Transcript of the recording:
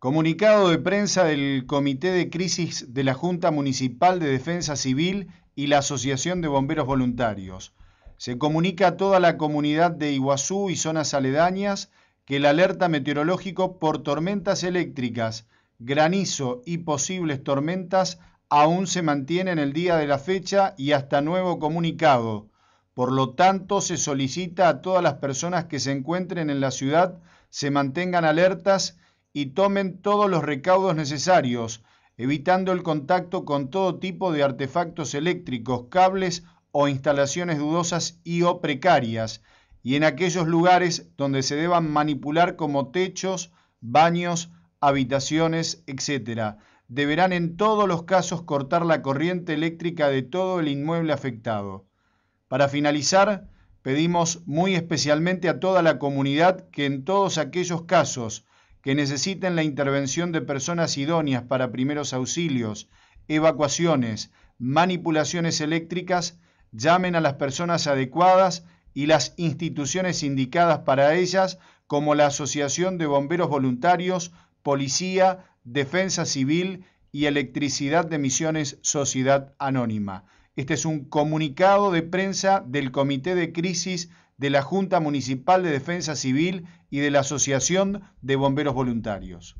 Comunicado de prensa del Comité de Crisis de la Junta Municipal de Defensa Civil y la Asociación de Bomberos Voluntarios. Se comunica a toda la comunidad de Iguazú y zonas aledañas que el alerta meteorológico por tormentas eléctricas, granizo y posibles tormentas aún se mantiene en el día de la fecha y hasta nuevo comunicado. Por lo tanto, se solicita a todas las personas que se encuentren en la ciudad se mantengan alertas y tomen todos los recaudos necesarios, evitando el contacto con todo tipo de artefactos eléctricos, cables o instalaciones dudosas y o precarias, y en aquellos lugares donde se deban manipular como techos, baños, habitaciones, etc. Deberán en todos los casos cortar la corriente eléctrica de todo el inmueble afectado. Para finalizar, pedimos muy especialmente a toda la comunidad que en todos aquellos casos que necesiten la intervención de personas idóneas para primeros auxilios, evacuaciones, manipulaciones eléctricas, llamen a las personas adecuadas y las instituciones indicadas para ellas, como la Asociación de Bomberos Voluntarios, Policía, Defensa Civil y Electricidad de Misiones Sociedad Anónima. Este es un comunicado de prensa del Comité de Crisis de la Junta Municipal de Defensa Civil y de la Asociación de Bomberos Voluntarios.